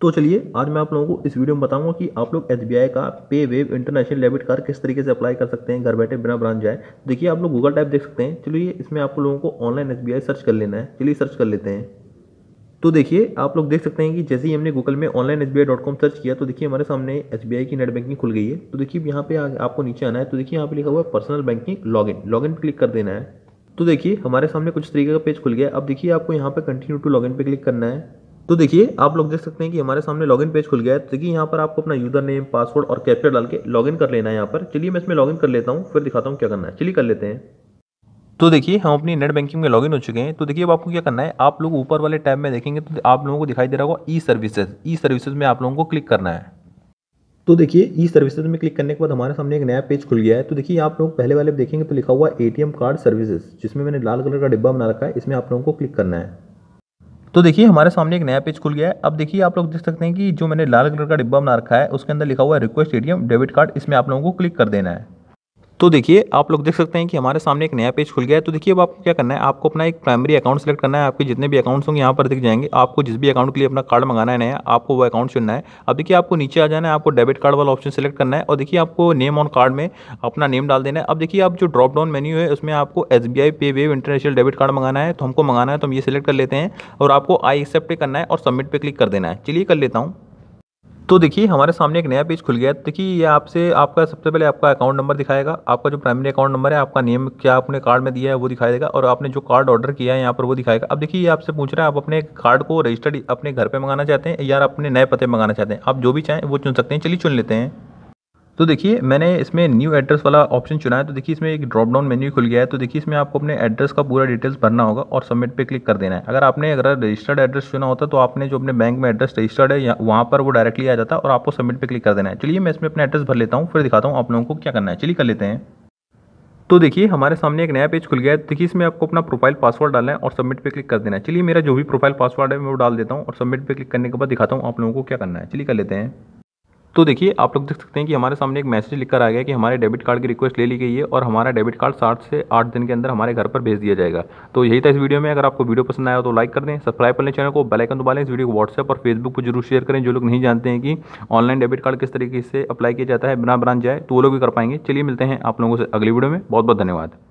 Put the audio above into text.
तो चलिए आज मैं आप लोगों को इस वीडियो में बताऊंगा कि आप लोग एस का पे वेव इंटरनेशनल डेबिट कार्ड किस तरीके से अप्लाई कर सकते हैं घर बैठे बिना ब्रांच जाए देखिए आप लोग गूगल टाइप देख सकते हैं चलिए इसमें आप लोगों को ऑनलाइन एस सर्च कर लेना है चलिए सर्च कर लेते हैं तो देखिए आप लोग देख सकते हैं कि जैसे ही हमने गूगल में online S dot com search किया तो देखिए हमारे सामने एस की नेट बैंकिंग खुल गई है तो देखिए यहाँ पे आपको नीचे आना है तो देखिए यहाँ पे लिखा हुआ है पर्सनल बैंकिंग लॉगिन लॉगिन पे क्लिक कर देना है तो देखिए हमारे सामने कुछ तरीके का पेज खुल गया अब देखिए आपको यहाँ पे कंटिन्यू टू लॉगिन पे क्लिक करना है तो देखिए आप लोग देख सकते हैं कि हमारे सामने लॉगिन पेज खुल गया है तो देखिए यहाँ पर आपको अपना यूजर नेम पासवर्ड और कैप्चर डाल के लॉगिन कर लेना है यहाँ पर चलिए मैं इसमें लॉगिन कर लेता हूँ फिर दिखाता हूँ क्या करना है चलिए कर लेते हैं तो देखिए हम अपनी नेट बैंकिंग में लॉगिन हो चुके हैं तो देखिए अब आपको क्या करना है आप लोग ऊपर वाले टैब में देखेंगे तो आप लोगों को दिखाई दे रहा होगा ई सर्विसेज ई सर्विसेज में आप लोगों को क्लिक करना है तो देखिए ई सर्विसेज में क्लिक करने के बाद हमारे सामने एक नया पेज खुल गया है तो देखिए आप लोग पहले वाले देखेंगे तो लिखा हुआ ए कार्ड सर्विसेज जिसमें मैंने लाल कलर का डिब्बा बना रखा है इसमें आप लोगों को क्लिक करना है तो देखिए हमारे सामने एक नया पेज खुल गया है अब देखिए आप लोग देख सकते हैं कि जो मैंने लाल कलर का डिब्बा बना रखा है उसके अंदर लिखा हुआ है रिक्वेस्ट एटीएम डेबिट कार्ड इसमें आप लोगों को क्लिक कर देना है तो देखिए आप लोग देख सकते हैं कि हमारे सामने एक नया पेज खुल गया है तो देखिए अब आपको क्या करना है आपको अपना एक प्राइमरी अकाउंट सेलेक्ट करना है आपके जितने भी अकाउंट्स होंगे यहाँ पर दिख जाएंगे आपको जिस भी अकाउंट के लिए अपना कार्ड मंगाना है नया आपको वो अकाउंट चुनना है अब देखिए आपको नीचे आ जाना है आपको डेबिट कार्ड वाला ऑप्शन सेलेक्ट करना है और देखिए आपको नेम ऑन कार्ड में अपना नेम डाल देना है अब देखिए आप जो ड्रॉप डाउन मेन्यू है उसमें आपको एस बी आई पे वेव इंटरनेशनल डेबिट कार्ड मंगाना है तो हमको मंगाना है तो हम ये सिलेक्ट कर लेते हैं और आपको आई एक्सेप्ट करना है और सबमिट पर क्लिक कर देना है चलिए कर लेता हूँ तो देखिए हमारे सामने एक नया पेज खुल गया है देखिए ये आपसे आपका सबसे पहले आपका अकाउंट नंबर दिखाएगा आपका जो प्राइमरी अकाउंट नंबर है आपका नेम क्या आपने कार्ड में दिया है वो दिखाएगा और आपने जो कार्ड ऑर्डर किया है यहाँ पर वो दिखाएगा अब देखिए ये आपसे पूछ रहा है आप अपने कार्ड को रजिस्टर्ड अपने घर पर मंगाना चाहते हैं या अपने नए पते मंगाना चाहते हैं आप जो भी चाहें वो चुन सकते हैं चलिए चुन लेते हैं तो देखिए मैंने इसमें न्यू एड्रेस वाला ऑप्शन चुना है तो देखिए इसमें एक ड्रॉप डाउन मेन्यू खुल गया है तो देखिए इसमें आपको अपने एड्रेस का पूरा डिटेल्स भरना होगा और सबमिट पे क्लिक कर देना है अगर आपने अगर रजिस्टर्ड एड्रेस चुना होता तो आपने जो अपने बैंक में एड्रेस रजिस्टर्ड है वहाँ पर वो डायरेक्टली आ जाता है और आपको सबमिट पर क्लिक कर देना है चलिए मैं इसमें अपना एड्रेस भर लेता हूँ फिर दिखाता हूँ आप लोगों को क्या करना है चलिए कर लेते हैं तो देखिए हमारे सामने एक नया पेज खुल गया है देखिए इसमें आपको अपना प्रोफाइल पासवर्ड डालना है और सबमिट पे क्लिक कर देना है चलिए मेरा जो भी प्रोफाइल पासवर्ड है मैं वो डाल देता हूँ और सबमिट पे क्लिक करने के बाद दिखाता हूँ आप लोगों को क्या करना है चलिए कर लेते हैं तो देखिए आप लोग देख सकते हैं कि हमारे सामने एक मैसेज लिख कर आ गया कि हमारे डेबिट कार्ड की रिक्वेस्ट ले ली गई है और हमारा डेबिट कार्ड सात से आठ दिन के अंदर हमारे घर पर भेज दिया जाएगा तो यही था इस वीडियो में अगर आपको वीडियो पसंद आया तो लाइक कर दें सब्सक्राइब कर लें चैनल को बेलाइकन दबा लें इस वीडियो को व्हाट्सएप और फेसबुक पर जरूर शेयर करें जो लोग नहीं जानते हैं कि ऑनलाइन डेबिट कार्ड किस तरीके से अप्लाई किया जाता है बिना ब्रांच जाए तो वो लोग भी कर पाएंगे चलिए मिलते हैं आप लोगों से अगली वीडियो में बहुत बहुत धन्यवाद